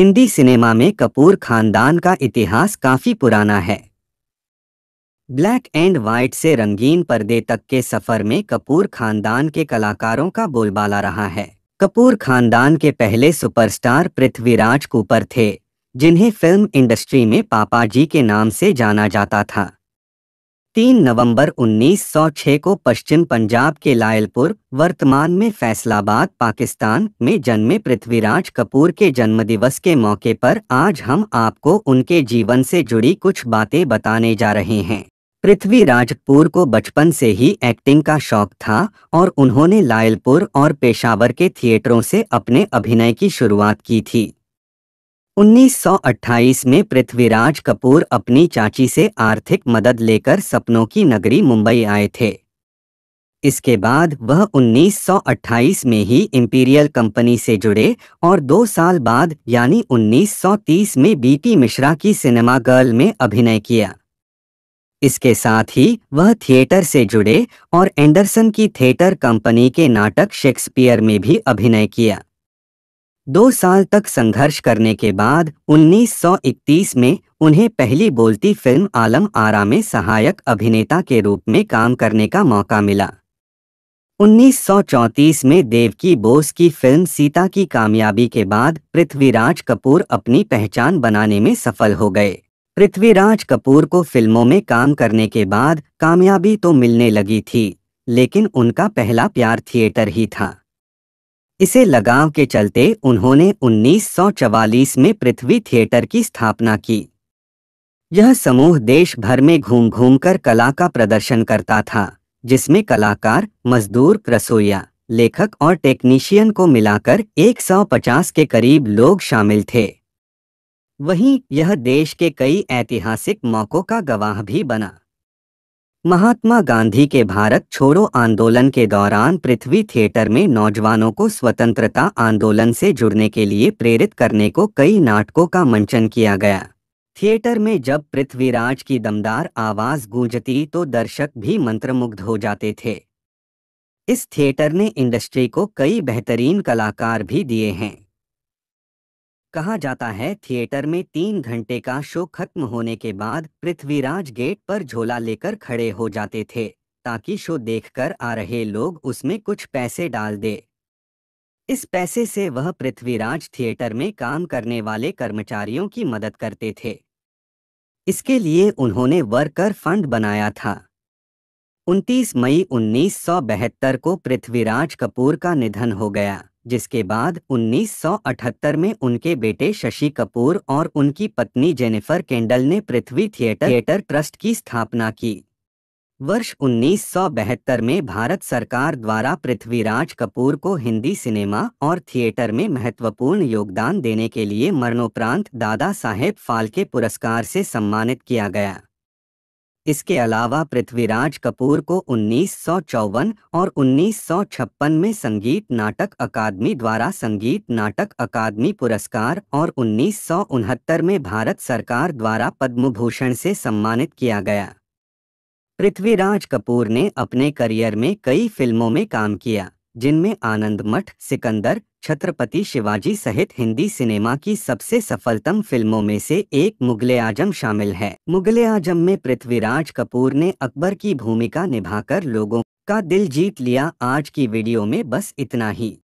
Hindi cinema में कपूर खानदान का इतिहास काफी पुराना है ब्लैक एंड व्हाइट से रंगीन पर्दे तक के सफर में कपूर खानदान के कलाकारों का बोलबाला रहा है कपूर खानदान के पहले सुपरस्टार पृथ्वीराज कूपर थे जिन्हें फिल्म इंडस्ट्री में पापा जी के नाम से जाना जाता था तीन नवंबर 1906 को पश्चिम पंजाब के लायलपुर वर्तमान में फैसलाबाद पाकिस्तान में जन्मे पृथ्वीराज कपूर के जन्मदिवस के मौके पर आज हम आपको उनके जीवन से जुड़ी कुछ बातें बताने जा रहे हैं पृथ्वीराज कपूर को बचपन से ही एक्टिंग का शौक था और उन्होंने लायलपुर और पेशावर के थिएटरों से अपने अभिनय की शुरुआत की थी 1928 में पृथ्वीराज कपूर अपनी चाची से आर्थिक मदद लेकर सपनों की नगरी मुंबई आए थे इसके बाद वह 1928 में ही इंपीरियल कंपनी से जुड़े और दो साल बाद यानी 1930 में बीटी मिश्रा की सिनेमा गर्ल में अभिनय किया इसके साथ ही वह थिएटर से जुड़े और एंडरसन की थिएटर कंपनी के नाटक शेक्सपियर में भी अभिनय किया दो साल तक संघर्ष करने के बाद 1931 में उन्हें पहली बोलती फिल्म आलम आरा में सहायक अभिनेता के रूप में काम करने का मौका मिला 1934 में देवकी बोस की फिल्म सीता की कामयाबी के बाद पृथ्वीराज कपूर अपनी पहचान बनाने में सफल हो गए पृथ्वीराज कपूर को फिल्मों में काम करने के बाद कामयाबी तो मिलने लगी थी लेकिन उनका पहला प्यार थिएटर ही था इसे लगाव के चलते उन्होंने 1944 में पृथ्वी थिएटर की स्थापना की यह समूह देश भर में घूम घूम कर कला का प्रदर्शन करता था जिसमें कलाकार मजदूर रसोईया लेखक और टेक्नीशियन को मिलाकर 150 के करीब लोग शामिल थे वहीं यह देश के कई ऐतिहासिक मौकों का गवाह भी बना महात्मा गांधी के भारत छोड़ो आंदोलन के दौरान पृथ्वी थिएटर में नौजवानों को स्वतंत्रता आंदोलन से जुड़ने के लिए प्रेरित करने को कई नाटकों का मंचन किया गया थिएटर में जब पृथ्वीराज की दमदार आवाज गूंजती तो दर्शक भी मंत्रमुग्ध हो जाते थे इस थिएटर ने इंडस्ट्री को कई बेहतरीन कलाकार भी दिए हैं कहा जाता है थिएटर में तीन घंटे का शो खत्म होने के बाद पृथ्वीराज गेट पर झोला लेकर खड़े हो जाते थे ताकि शो देखकर आ रहे लोग उसमें कुछ पैसे डाल दे इस पैसे से वह पृथ्वीराज थिएटर में काम करने वाले कर्मचारियों की मदद करते थे इसके लिए उन्होंने वर्कर फंड बनाया था 29 मई 1972 को पृथ्वीराज कपूर का निधन हो गया जिसके बाद 1978 में उनके बेटे शशि कपूर और उनकी पत्नी जेनिफर केंडल ने पृथ्वी थिएटर थिएटर ट्रस्ट की स्थापना की वर्ष 1972 में भारत सरकार द्वारा पृथ्वीराज कपूर को हिंदी सिनेमा और थिएटर में महत्वपूर्ण योगदान देने के लिए मरणोपरांत दादा साहेब फाल्के पुरस्कार से सम्मानित किया गया इसके अलावा पृथ्वीराज कपूर को उन्नीस और उन्नीस में संगीत नाटक अकादमी द्वारा संगीत नाटक अकादमी पुरस्कार और उन्नीस में भारत सरकार द्वारा पद्मभूषण से सम्मानित किया गया पृथ्वीराज कपूर ने अपने करियर में कई फिल्मों में काम किया जिनमें आनंद मठ सिकंदर छत्रपति शिवाजी सहित हिंदी सिनेमा की सबसे सफलतम फिल्मों में से एक मुगले आजम शामिल है मुगले आजम में पृथ्वीराज कपूर ने अकबर की भूमिका निभाकर लोगों का दिल जीत लिया आज की वीडियो में बस इतना ही